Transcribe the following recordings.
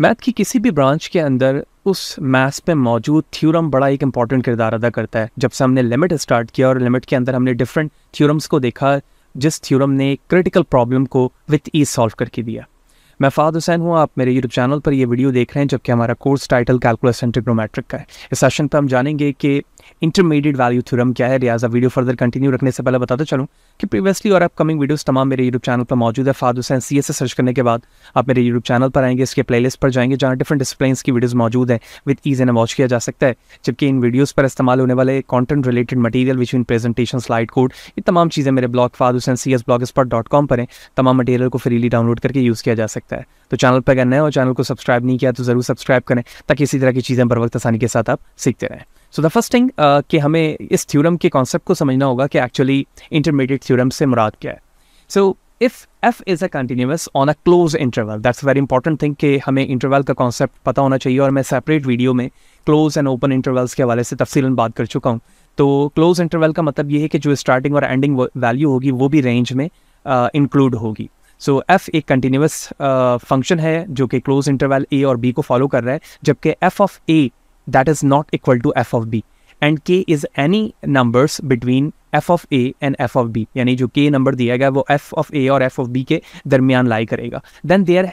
Math की किसी भी ब्रांच के अंदर उस मैथ्स पे मौजूद थ्योरम बड़ा एक इंपॉर्टेंट किरदार अदा करता है जब से हमने लिमिट स्टार्ट किया और लिमिट के अंदर हमने डिफरेंट थ्योरम्स को देखा जिस थ्योरम ने क्रिटिकल प्रॉब्लम को विथ ईज सॉल्व करके दिया मैं फाद हुसैन हूँ आप मेरे यूट्यूब चैनल पर यह वीडियो देख रहे हैं जबकि हमारा कोर्स टाइटल कैलकुलस एंट्रिग्नोमेट्रिक का है इस सेशन पर हम जानेंगे कि इंटरमीडिएट वैल्यू थ्योरम क्या है रियाजा वीडियो फर्दर कंटिन्यू रखने से पहले बताते चलूँ कि प्रीवियसली और अपकमिंग वीडियोस तमाम मेरे यूट्यूब चैनल पर मौजूद है फाद सैन सी एस सर्च करने के बाद आप मेरे यूट्यूब चैनल पर आएंगे इसके प्लेलिस्ट पर जाएंगे जहाँ डिफरेंट डिस्प्लेन्स की वीडियोज़ मौजूद हैं विद ईज एन वॉच किया जा सकता है जबकि इन वीडियोज़ पर इस्तेमाल होने वाले content related material which in presentation slide code ये तमाम चीज़ें मेरे ब्लॉग फाद सैन C S blogspot dot com पर हैं तमाम मटीरियल को फ्रीली डाउनलोड करके यूज़ किया जा सकता है तो चैनल पर करना है और चैनल को सब्सक्राइब नहीं किया तो ज़रूर सब्सक्राइब करें ताकि इसी तरह की चीज़ें बर वक्त आसानी के साथ आप सीखते रहें सो द फर्स्ट थिंग कि हमें इस थ्योरम के कॉन्सेप्ट को समझना होगा कि एक्चुअली इंटरमीडिएट थ्योरम से मुराद क्या है so if F is a continuous on a close interval that's very important thing कि हमें इंटरवल का कॉन्सेप्ट पता होना चाहिए और मैं सेपरेट वीडियो में क्लोज एंड ओपन इंटरवल्स के हवाले से तफसी बात कर चुका हूँ तो क्लोज इंटरवल का मतलब ये है कि जो स्टार्टिंग और एंडिंग वैल्यू होगी वो भी रेंज में इंक्लूड uh, होगी सो so, एफ एक कंटिन्यूस फंक्शन uh, है जो कि क्लोज इंटरवल ए और बी को फॉलो कर रहा है जबकि f of a that is not equal to f of b and k is any numbers between f of a and f of b यानी जो के नंबर दिया गया वो एफ ऑफ ए और एफ ऑफ बी के दरमियान lie करेगा then there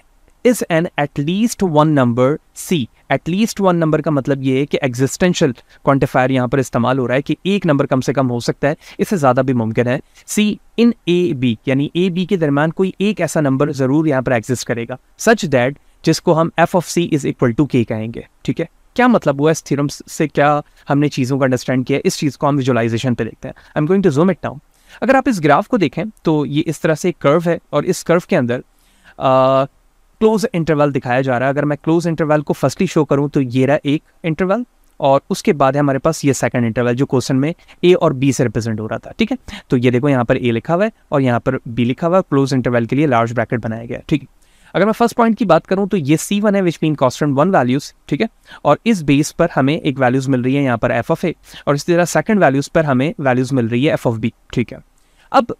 is an at least one number c at least one number का मतलब ये है कि एग्जिस्टेंशियल क्वान्टिफायर यहाँ पर इस्तेमाल हो रहा है कि एक नंबर कम से कम हो सकता है इससे ज़्यादा भी मुमकिन है सी इन ए बी यानी ए बी के दरमियान कोई एक ऐसा नंबर ज़रूर यहाँ पर एग्जिस्ट करेगा सच दैट जिसको हम f of c is equal to k कहेंगे ठीक है क्या मतलब हुआ इस थीरम से क्या हमने चीज़ों को अंडरस्टैंड किया इस चीज़ को हम विजुलाइजेशन पे देखते हैं I am going to zoom it now अगर आप इस ग्राफ को देखें तो ये इस तरह से एक कर्व है और इस कर्व के अंदर क्लोज इंटरवल दिखाया जा रहा है अगर मैं क्लोज इंटरवल को फर्स्टली शो करूँ तो ये रहा एक इंटरवल और उसके बाद है हमारे पास ये सेकंड इंटरवल जो क्वेश्चन में ए और बी से रिप्रेजेंट हो रहा था ठीक है तो ये देखो यहाँ पर ए लिखा हुआ है और यहाँ पर बी लिखा हुआ है क्लोज इंटरवल के लिए लार्ज ब्रैकेट बनाया गया है ठीक है अगर मैं फर्स्ट पॉइंट की बात करूं तो ये सी वन है which mean constant one values ठीक है और इस बेस पर हमें एक वैल्यूज मिल रही है यहाँ पर एफ ऑफ ए और इसी तरह सेकंड वैल्यूज पर हमें वैल्यूज मिल रही है एफ ऑफ बी ठीक है अब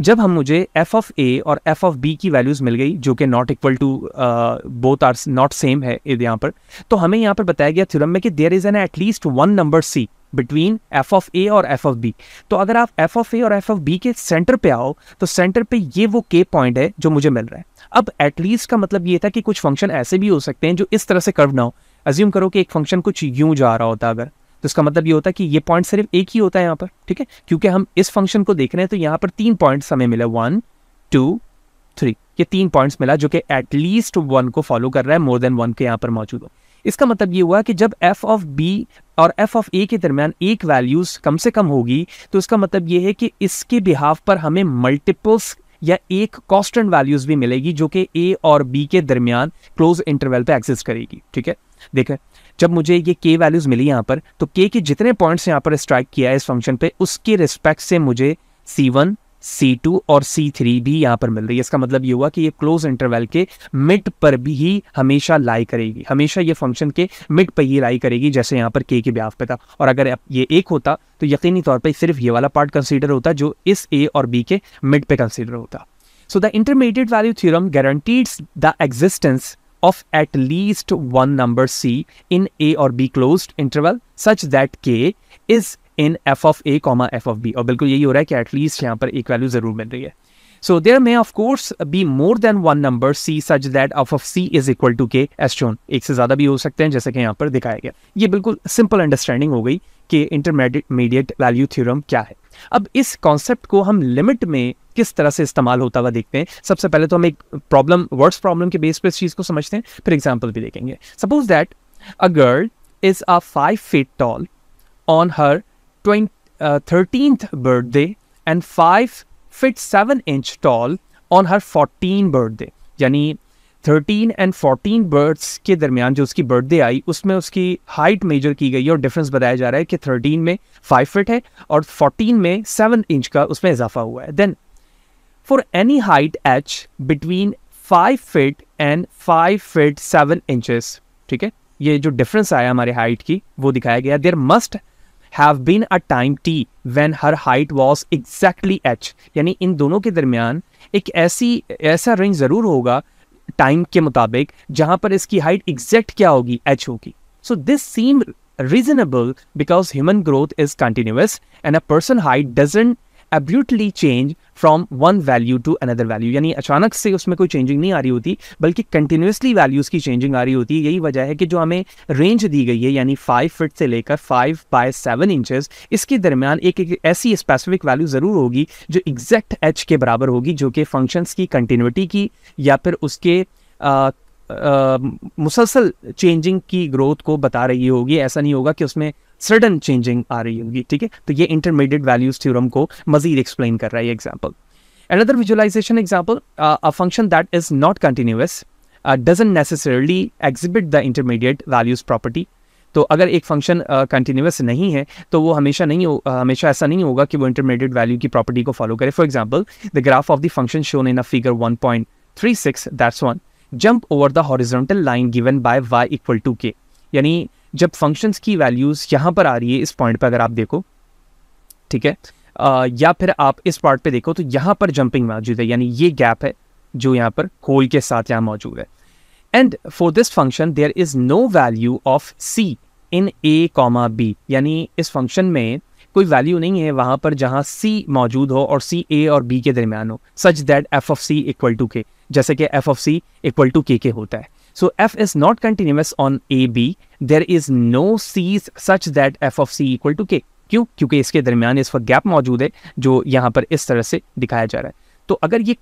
जब हम मुझे एफ ऑफ ए और एफ ऑफ बी की वैल्यूज़ मिल गई जो कि not equal to both are not same है यहाँ पर तो हमें यहाँ पर बताया गया थ्योरम में कि there is an at least one number c between f of a और एफ ऑफ बी तो अगर आप एफ ऑफ ए और एफ ऑफ बी के सेंटर पे आओ तो सेंटर पे ये वो के पॉइंट है जो मुझे मिल रहा है अब एटलीस्ट का मतलब ये था कि कुछ फंक्शन ऐसे भी हो सकते हैं जो इस तरह से कर्व ना हो अज्यूम करो कि एक फंक्शन कुछ यूं जा रहा होता अगर तो इसका मतलब ये होता है कि ये पॉइंट सिर्फ एक ही होता है यहाँ पर ठीक है क्योंकि हम इस फंक्शन को देख रहे हैं तो यहाँ पर तीन पॉइंट हमें मिले वन टू थ्री ये तीन पॉइंट्स मिला जो कि एटलीस्ट वन को फॉलो कर रहा है मोर देन वन के यहाँ पर मौजूद हो इसका मतलब ये हुआ कि जब एफ ऑफ बी और एफ ऑफ ए के दरमियान एक वैल्यूज कम से कम होगी तो इसका मतलब ये है कि इसके बिहाफ पर हमें मल्टीपल्स या एक कॉन्स्टेंट वैल्यूज भी मिलेगी जो कि ए और बी के दरमियान क्लोज इंटरवल पे एक्सिस करेगी ठीक है देखे जब मुझे ये के वैल्यूज मिली यहां पर तो के के जितने पॉइंट्स यहां पर स्ट्राइक किया है इस फंक्शन पे उसके रिस्पेक्ट से मुझे सी वन C2 और C3 भी यहाँ पर मिल रही है इसका मतलब ये हुआ कि ये क्लोज इंटरवल के मिड पर भी ही हमेशा लाई करेगी हमेशा ये फंक्शन के मिड पर ही लाई करेगी जैसे यहाँ पर K के ब्याफ पे था और अगर ये एक होता तो यकीनी तौर पे सिर्फ ये वाला पार्ट कंसीडर होता जो इस A और B के मिड पे कंसीडर होता so the intermediate value theorem guarantees the existence of at least one number c in a और b close interval such that k is in f of a comma f of b और बिल्कुल यही हो रहा है कि at least यहाँ पर एक वैल्यू ज़रूर मिल रही है सो देर मे of course be more than one number c such that f of c is equal to k as shown. एक से ज़्यादा भी हो सकते हैं जैसे कि यहाँ पर दिखाया गया ये बिल्कुल सिंपल अंडरस्टैंडिंग हो गई कि इंटरमीडिएट वैल्यू थ्योरम क्या है अब इस कॉन्सेप्ट को हम लिमिट में किस तरह से इस्तेमाल होता हुआ देखते हैं सबसे पहले तो हम एक प्रॉब्लम वर्ड्स प्रॉब्लम के बेस पर इस चीज़ को समझते हैं फिर एग्जाम्पल भी देखेंगे suppose that a girl is a five feet tall on her 13th uh, birthday and 5 feet 7 inch tall on her 14 birthday यानी 13 एंड 14 बर्ड्स के दरमियान जो उसकी बर्थडे आई उसमें उसकी हाइट मेजर की गई और डिफरेंस बताया जा रहा है कि 13 में 5 फिट है और 14 में 7 इंच का उसमें इजाफा हुआ है then for any height h between 5 feet and 5 feet 7 inches ठीक है ये जो डिफरेंस आया हमारे हाइट की वो दिखाया गया there must have been a time t when her height was exactly h यानी इन दोनों के दरमियान एक ऐसी ऐसा रेंज ज़रूर होगा टाइम के मुताबिक जहाँ पर इसकी हाइट एग्जैक्ट क्या होगी एच होगी so this seem reasonable because human growth is continuous and a person height doesn't abruptly change from one value to another value यानी अचानक से उसमें कोई चेंजिंग नहीं आ रही होती बल्कि कंटिन्यूसली वैल्यूज़ की चेंजिंग आ रही होती है यही वजह है कि जो हमें रेंज दी गई है यानी फाइव फिट से लेकर फाइव बाय सेवन इंचज़ इसके दरमियान एक, एक ऐसी स्पेसिफिक वैल्यू ज़रूर होगी जो एग्जैक्ट एच के बराबर होगी जो कि फंक्शंस की कंटिन्यूटी की या फिर उसके मुसलसल चेंजिंग की ग्रोथ को बता रही होगी ऐसा नहीं होगा कि उसमें सडन चेंजिंग आ रही होगी ठीक है तो ये इंटरमीडिएट वैल्यूज थ्योरम को मजीद एक्सप्लेन कर रहा है example another other example example a function that is not continuous uh, exhibit the intermediate values property तो अगर एक फंक्शन कंटिन्यूस uh, नहीं है तो वो हमेशा नहीं हो, uh, हमेशा ऐसा नहीं होगा कि वो इंटरमीडिएट वैल्यू की प्रॉपर्टी को फॉलो करे for example the graph of the function shown in a figure six that's one jump over the horizontal line given by y equal to k यानी जब फंक्शंस की वैल्यूज़ यहां पर आ रही है इस पॉइंट पर अगर आप देखो ठीक है आ, या फिर आप इस पार्ट पे देखो तो यहां पर जंपिंग मौजूद है यानी ये गैप है जो यहां पर होल के साथ यहां मौजूद है and for this function there is no value of c in a comma b यानी इस फंक्शन में कोई वैल्यू नहीं है वहां पर जहां सी मौजूद हो और सी ए और बी के दरमियान हो such that f of c equal to k जैसे कि f of c equal to k के होता है so f is not continuous on a b there is no c such that f of c equal to k क्यों क्योंकि इसके दरमियान इस वक्त गैप मौजूद है जो यहाँ पर इस तरह से दिखाया जा रहा है तो अगर ये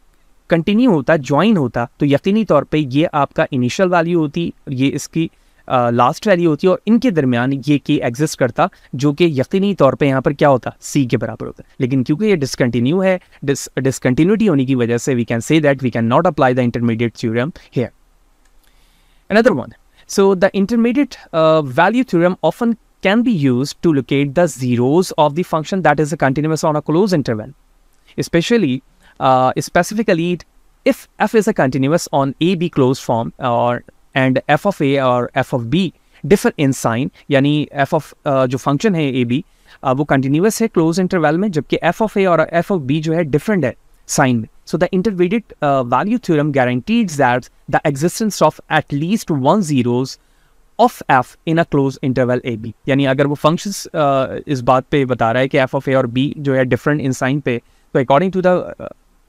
कंटिन्यू होता ज्वाइन होता तो यकीनी तौर पे ये आपका इनिशियल वैल्यू होती ये इसकी लास्ट वैल्यू होती है और इनके दरमियान ये के एग्जिस्ट करता जो कि यकीनी तौर पे यहाँ पर क्या होता सी के बराबर होता लेकिन क्योंकि ये डिसकंटिन्यू है डिसकंटिन्यूटी होने की वजह से we can say that we can not apply the intermediate theorem here another one so the intermediate value theorem often can be use to locate the zeros of the function that is a continuous on a close interval specially specifically if f is a continuous on a b close form और and f of a और f of b differ in sign यानी f of जो function है a b वो continuous है close interval में जबकि f of a और एफ ऑफ बी जो है डिफरेंट है साइन में so the intermediate value theorem theorem that the existence of at least one zeros of f in a close interval a b यानी अगर वो फंक्शंस uh, इस बात पे बता रहा है कि एफ ऑफ ए और बी जो है डिफरेंट इन साइन पे तो according to the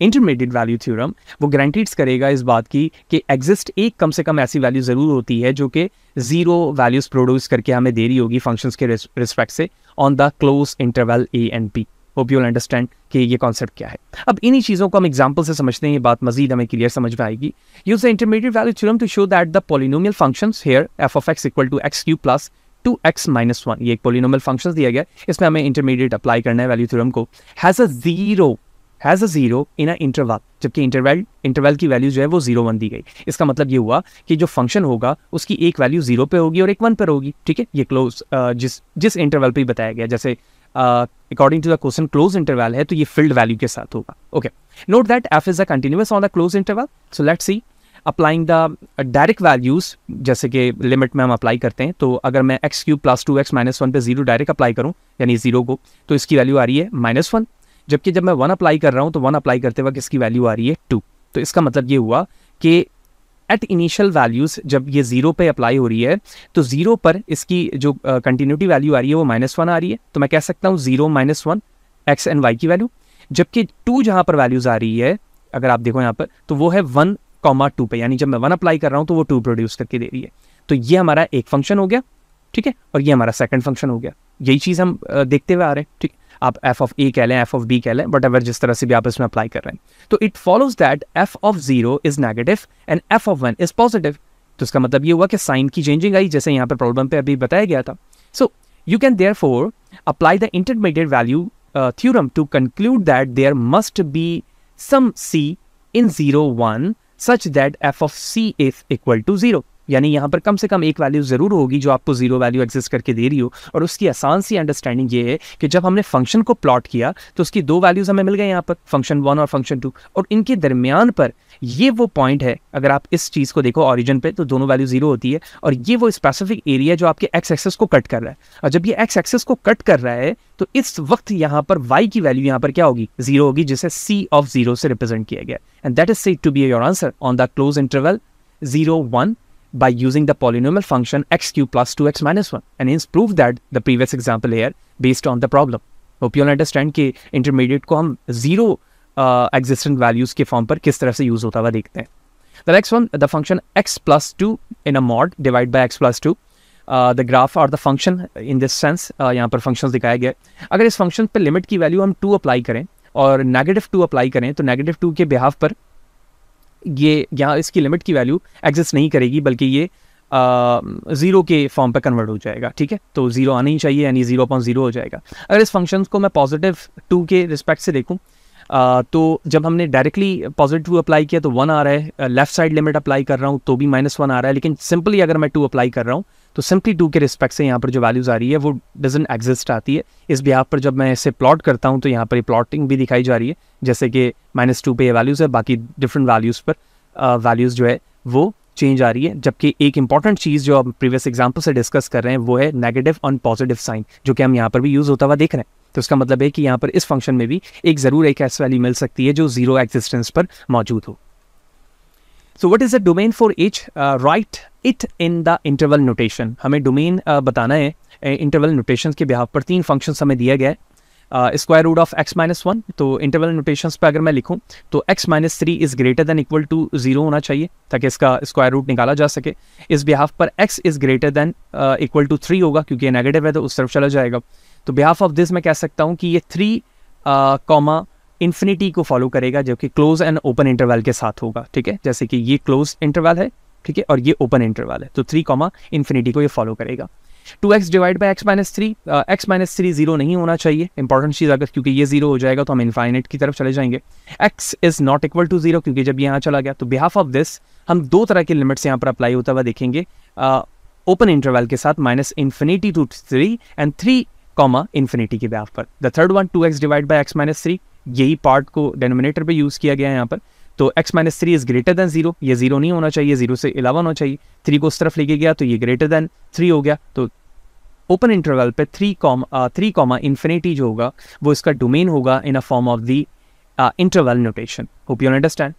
intermediate value theorem वो गारंटीड करेगा इस बात की कि एग्जिस्ट एक कम से कम ऐसी वैल्यू ज़रूर होती है जो कि ज़ीरो वैल्यूज़ प्रोड्यूस करके हमें दे रही होगी फंक्शंस के रिस्पेक्ट से on the close interval a and p hope you'll understand कि ये कॉन्सेप्ट क्या है अब इन्हीं चीज़ों को हम एग्जाम्पल से समझते हैं ये बात मजीद हमें क्लियर समझ में आएगी use the intermediate value theorem to show that the polynomial function here f of x equal to x cube plus two x minus one ये एक पोलिनोमल फंक्शन दिया गया इसमें हमें इंटरमीडिएट अप्लाई करना है वैल्यू थ्योरम को has a zero has a zero in a interval जबकि इंटरवल इंटरवल की वैल्यू जो है वो जीरो वन दी गई इसका मतलब ये हुआ कि जो फंक्शन होगा उसकी एक वैल्यू जीरो पे होगी और एक वन पर होगी ठीक है ये क्लोज जिस जिस इंटरवल पर बताया गया जैसे according to the question close interval है तो ये फिल्ड वैल्यू के साथ होगा okay note that f is a continuous on the close interval so let see applying the direct values जैसे कि लिमिट में हम अप्लाई करते हैं तो अगर मैं x cube plus two x minus one पर जीरो डायरेक्ट अप्लाई करूँ यानी जीरो को तो इसकी वैल्यू आ रही है माइनस वन जबकि जब मैं वन अप्लाई कर रहा हूँ तो वन अप्लाई करते वक्त इसकी वैल्यू आ रही है टू तो इसका मतलब ये हुआ कि एट इनिशियल वैल्यूज़ जब ये ज़ीरो पे अप्लाई हो रही है तो ज़ीरो पर इसकी जो कंटिन्यूटी uh, वैल्यू आ रही है वो माइनस वन आ रही है तो मैं कह सकता हूँ zero minus one x and y की वैल्यू जबकि टू जहाँ पर वैल्यूज़ आ रही है अगर आप देखो यहाँ पर तो वो है वन कॉमा टू पर यानी जब मैं वन अप्लाई कर रहा हूँ तो वो टू प्रोड्यूस करके दे रही है तो ये हमारा एक फंक्शन हो गया ठीक है और ये हमारा सेकेंड फंक्शन हो गया यही चीज़ हम देखते हुए आ रहे हैं ठीक है आप एफ ऑफ ए कह लें एफ ऑफ बी कह लें बट एवर जिस तरह से भी आप इसमें अप्लाई कर रहे हैं तो it follows that f of zero is negative and f of one is positive तो इसका मतलब ये हुआ कि साइन की चेंजिंग आई जैसे यहाँ पर प्रॉब्लम पे अभी बताया गया था so you can therefore apply the intermediate value theorem to conclude that there must be some c in zero one such that f of c is equal to zero यानी यहाँ पर कम से कम एक वैल्यू ज़रूर होगी जो आपको zero value exist करके दे रही हो और उसकी आसान सी अंडरस्टैंडिंग ये है कि जब हमने फंक्शन को प्लॉट किया तो उसकी दो वैल्यूज़ हमें मिल गए यहाँ पर फंक्शन वन और फंक्शन टू और इनके दरमियान पर ये वो पॉइंट है अगर आप इस चीज़ को देखो ऑरिजन पे तो दोनों वैल्यू जीरो होती है और ये वो स्पेसिफिक एरिया जो आपके एक्स एक्सेस को कट कर रहा है और जब ये एक्स एक्सेस को कट कर रहा है तो इस वक्त यहाँ पर वाई की वैल्यू यहाँ पर क्या होगी जीरो होगी जिसे सी ऑफ जीरो से रिप्रेजेंट किया गया and that is set to be your answer on the close interval zero one by using the polynomial function xq plus 2x minus 1 and hence prove that the previous example here based on the problem. Hope you understand कि intermediate को हम zero existent values के form पर किस तरह से use होता हुआ देखते हैं the next one the function x plus two in a mod divide by x plus two the graph और the function in this sense यहाँ पर फंक्शन दिखाया गया अगर इस फंक्शन पर लिमिट की वैल्यू हम टू अप्लाई करें और नेगेटिव टू अप्लाई करें तो नेगेटिव टू के बिहाव पर ये यहाँ इसकी लिमिट की वैल्यू एग्जिस्ट नहीं करेगी बल्कि ये ज़ीरो के फॉर्म पर कन्वर्ट हो जाएगा ठीक है तो ज़ीरो आना ही चाहिए यानी ज़ीरो पॉइंट ज़ीरो हो जाएगा अगर इस फंक्शन को मैं पॉजिटिव टू के रिस्पेक्ट से देखूँ तो जब हमने डायरेक्टली पॉजिटिव टू अप्लाई किया तो वन आ रहा है लेफ्ट साइड लिमिट अप्लाई कर रहा हूँ तो भी माइनस वन आ रहा है लेकिन सिंपली अगर मैं टू अप्लाई कर रहा हूँ तो सिंपली टू के रिस्पेक्ट से यहाँ पर जो वैल्यूज़ आ रही है वो डजेंट एग्जिस्ट आती है इस बिहाफ पर जब मैं इसे प्लॉट करता हूँ तो यहाँ पर प्लॉटिंग भी दिखाई जा रही है जैसे कि माइनस टू पे ये वैल्यूज़ है बाकी डिफरेंट वैल्यूज़ पर वैल्यूज़ जो है वो चेंज आ रही है जबकि एक इंपॉर्टेंट चीज़ जो हम प्रीवियस एग्जाम्पल से डिस्कस कर रहे हैं वो है नेगेटिव ऑन पॉजिटिव साइन जो कि हम यहाँ पर भी यूज़ होता हुआ देख रहे हैं तो उसका मतलब है कि यहाँ पर इस फंक्शन में भी एक ज़रूर एक ऐसी वैल्यू मिल सकती है जो जीरो एग्जिस्टेंस पर मौजूद हो so what is a domain for each write it in the interval notation हमें डोमेन uh, बताना है इंटरवल नोटेशन के बिहाव पर तीन फंक्शन हमें दिया गया है square root of x minus one तो इंटरवल नोटेशन पर अगर मैं लिखूँ तो x minus three is greater than equal to zero होना चाहिए ताकि इसका स्क्वायर रूट निकाला जा सके इस बिहाफ पर x is greater than equal to three होगा क्योंकि नेगेटिव है तो उस तरफ चला जाएगा तो बिहाफ ऑफ दिस मैं कह सकता हूँ कि ये थ्री कॉमा uh, इन्फिनिटी को फॉलो करेगा जो कि क्लोज एंड ओपन इंटरवल के साथ होगा ठीक है जैसे कि ये क्लोज इंटरवल है ठीक है और ये ओपन इंटरवल है तो थ्री कॉमा इन्फिनिटी को ये फॉलो करेगा two x divide by x minus three x minus three zero नहीं होना चाहिए इंपॉर्टेंट चीज़ अगर क्योंकि ये जीरो हो जाएगा तो हम इन्फाइनेट की तरफ चले जाएंगे x is not equal to zero क्योंकि जब यहाँ चला गया तो बिहाफ ऑफ दिस हम दो तरह के लिमिट्स यहाँ पर अप्लाई होता हुआ देखेंगे ओपन uh, इंटरवल के साथ minus infinity to three and three comma infinity के बिहाफ पर the third one two x divide by x minus three यही पार्ट को डेनोमिनेटर पे यूज़ किया गया है यहाँ पर तो x minus three is greater than zero ये जीरो नहीं होना चाहिए जीरो से अलावा होना चाहिए थ्री को उस तरफ लेके गया तो ये ग्रेटर दैन थ्री हो गया तो ओपन इंटरवल पे three comma three comma infinity जो होगा वो इसका डोमेन होगा in a form of the interval notation hope you understand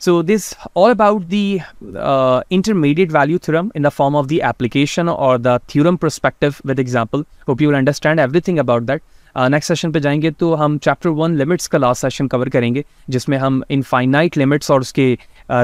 so this all about the intermediate value theorem in the form of the application और the theorem prospective with example hope you you will about that next uh, session पे जाएंगे तो हम chapter one limits का last session cover करेंगे जिसमें हम infinite limits और उसके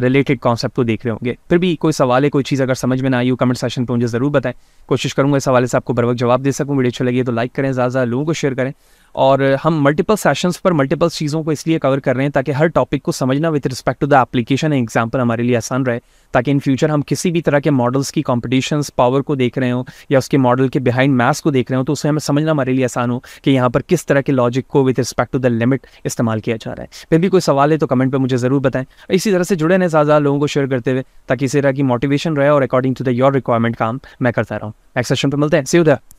रिलेटेड uh, कॉन्सेप्ट को देख रहे होंगे फिर भी कोई सवाल है कोई चीज़ अगर समझ में ना आई हो कमेंट सेशन पर मुझे ज़रूर बताएं कोशिश करूँगा इस हवाले से आपको बर्वक जवाब दे सकूँ वीडियो अच्छा लगी तो लाइक करें ज़्यादा ज़्यादा लोगों को शेयर करें और हम मल्टीपल सेशंस पर मल्टीपल चीज़ों को इसलिए कवर कर रहे हैं ताकि हर टॉपिक को समझना with respect to the application and example हमारे लिए आसान रहे ताकि इन फ्यूचर हम किसी भी तरह के मॉडल्स की कॉम्पिटिशन पावर को देख रहे हो या उसके मॉडल के बिहाइंड मैथ्स को देख रहे हो तो उसे हमें समझना हमारे लिए आसान हो कि यहाँ पर किस तरह के लॉजिक को with respect to the limit इस्तेमाल किया जा रहा है फिर भी कोई सवाल है तो कमेंट पर मुझे ज़रूर बताएं इसी तरह से जुड़े रहने ज़्यादा लोगों को शेयर करते हुए ताकि इसी तरह की मोटिवेशन रहे और according to the your requirement काम मैं करता रहा हूँ नेक्स्ट सेशन पर मिलते हैं सी उधर